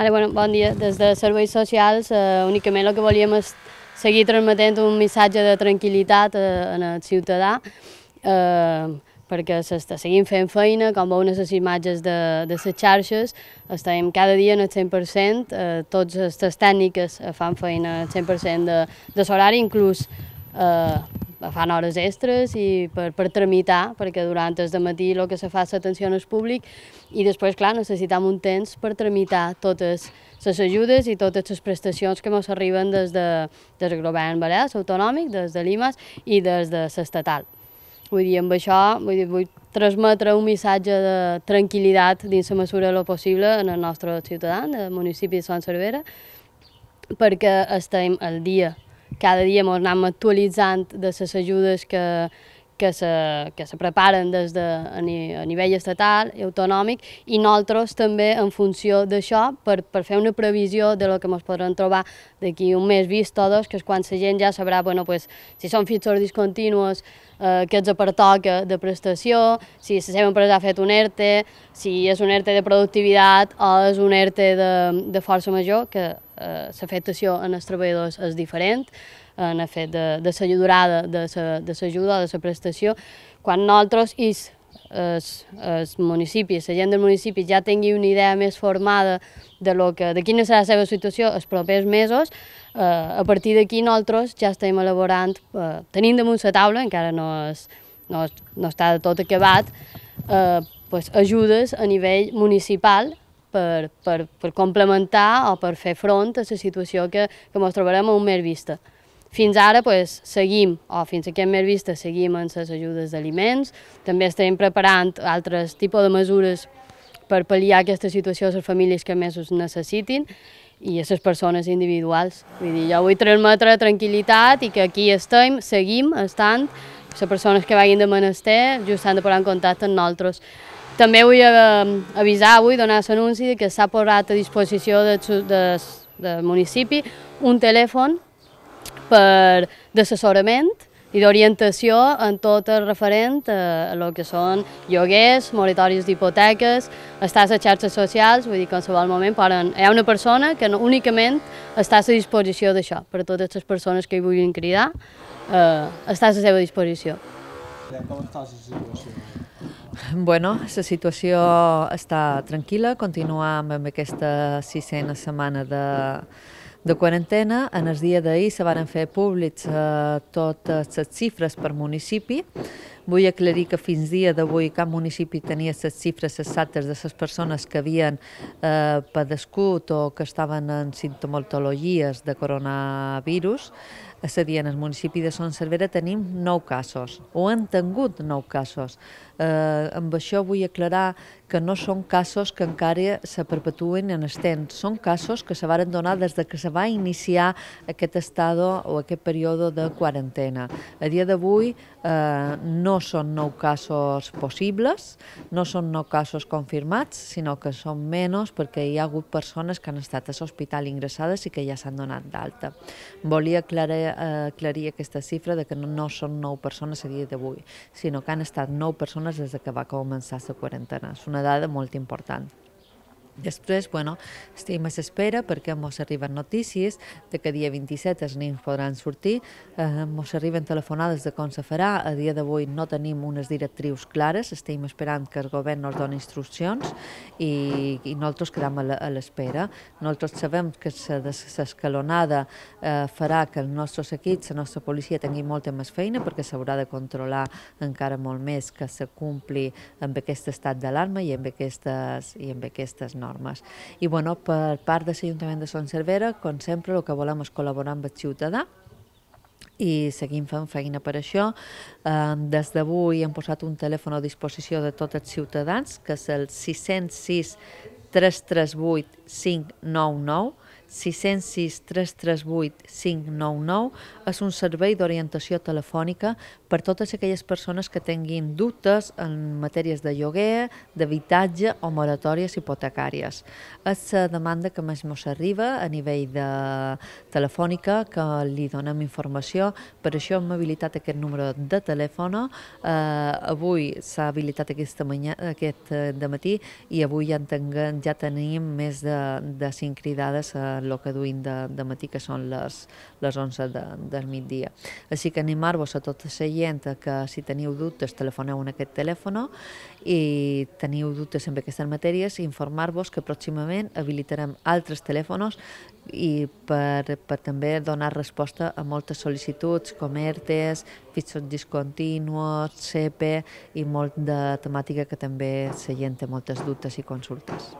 Vale, bueno, bon dia. Des de Serveis Socials eh, únicament el que volíem és seguir transmetent un missatge de tranquil·litat eh, en el ciutadà eh, perquè s'està seguint fent feina, com veuen les imatges de, de les xarxes, estem cada dia en el 100%, eh, tots les tècniques eh, fan feina al 100% de, de l'horari, inclús eh, fan hores extres i per, per tramitar, perquè durant el matí el que se fa és atenció al públic i després, clar, necessitam un temps per tramitar totes les ajudes i totes les prestacions que ens arriben des, de, des del govern balears autonòmic, des de l'IMAS i des de l'estatal. Vull dir, amb això vull, dir, vull transmetre un missatge de tranquil·litat dins la mesura de lo possible en el nostre ciutadà, del municipi de Sant Cervera, perquè estem al dia cada dia ens anem actualitzant de les ajudes que, que se, que se preparen des de, a, ni, nivell estatal i autonòmic i nosaltres també en funció d'això per, per fer una previsió de lo que ens podran trobar d'aquí un mes vist o dos, que és quan la gent ja sabrà bueno, pues, si són fixos discontinus, eh, què els pertoca de prestació, si la seva empresa ha fet un ERTE, si és un ERTE de productivitat o és un ERTE de, de força major, que Eh, l'afectació en els treballadors és diferent, en eh, el fet de, de la durada de l'ajuda o de la prestació, quan nosaltres i els, els municipis, la gent del municipi ja tingui una idea més formada de, lo que, de quina serà la seva situació els propers mesos, eh, a partir d'aquí nosaltres ja estem elaborant, eh, tenim damunt la taula, encara no, és, no, no està de tot acabat, eh, pues, ajudes a nivell municipal per, per, per complementar o per fer front a la situació que, que ens trobarem a un mer vista. Fins ara pues, seguim, o fins a aquest mer vista, seguim amb les ajudes d'aliments, també estem preparant altres tipus de mesures per pal·liar aquesta situació a les famílies que més us necessitin i a les persones individuals. Vull dir, jo vull transmetre tranquil·litat i que aquí estem, seguim estant, les persones que vagin de menester just s'han de posar en contacte amb nosaltres. També vull eh, avisar avui, donar l'anunci que s'ha posat a disposició del de, de municipi un telèfon per d'assessorament i d'orientació en tot el referent eh, a el que són lloguers, moratoris d'hipoteques, estar a les xarxes socials, vull dir, en qualsevol moment poden... Hi ha una persona que no, únicament està a la disposició d'això, per a totes les persones que hi vulguin cridar, eh, està a la seva disposició. Com està la situació? Bueno, la situació està tranquil·la, continuam amb aquesta sisena setmana de, de quarantena. En el dia d'ahir se varen fer públics eh, totes les xifres per municipi. Vull aclarir que fins dia d'avui cap municipi tenia les xifres exactes de les persones que havien eh, padescut o que estaven en sintomatologies de coronavirus. A la dia, en el municipi de Son Cervera tenim nou casos, o han tingut nou casos. Eh, amb això vull aclarar que no són casos que encara se perpetuen en extens, són casos que se varen donar des de que se va iniciar aquest estat o aquest període de quarantena. A dia d'avui eh, no són nou casos possibles, no són nou casos confirmats, sinó que són menys perquè hi ha hagut persones que han estat a l'hospital ingressades i que ja s'han donat d'alta. Volia aclarir, eh, aclarir aquesta xifra de que no, no són nou persones a dia d'avui, sinó que han estat nou persones des de que va començar la quarantena. És una una dada molt important. Després, bueno, estem a s'espera perquè mos arriben notícies de que dia 27 els nens podran sortir, eh, mos arriben telefonades de com se farà, a dia d'avui no tenim unes directrius clares, estem esperant que el govern ens doni instruccions i, i nosaltres quedam a l'espera. Nosaltres sabem que l'escalonada eh, farà que els nostres equips, la nostra policia tingui molta més feina perquè s'haurà de controlar encara molt més que se compli amb aquest estat d'alarma i amb aquestes, i amb aquestes normes normes. I bueno, per part de l'Ajuntament de Son Cervera, com sempre, el que volem és col·laborar amb el ciutadà i seguim fent feina per això. Eh, des d'avui hem posat un telèfon a disposició de tots els ciutadans, que és el 606 338 599, 606 338 599 és un servei d'orientació telefònica per totes aquelles persones que tinguin dubtes en matèries de lloguer, d'habitatge o moratòries hipotecàries. És la eh, demanda que més ens arriba a nivell de telefònica, que li donem informació, per això hem habilitat aquest número de telèfon. Eh, avui s'ha habilitat aquesta manya, aquest eh, de matí i avui ja, en ja tenim més de, de 5 cridades a eh, el que duim de, de matí, que són les, les 11 de, del migdia. Així que animar-vos a tota la gent que si teniu dubtes telefoneu en aquest telèfon i teniu dubtes en aquestes matèries, informar-vos que pròximament habilitarem altres telèfons i per, per també donar resposta a moltes sol·licituds, com ERTES, fitxos discontinuos, CEPE i molt de temàtica que també la gent té moltes dubtes i consultes.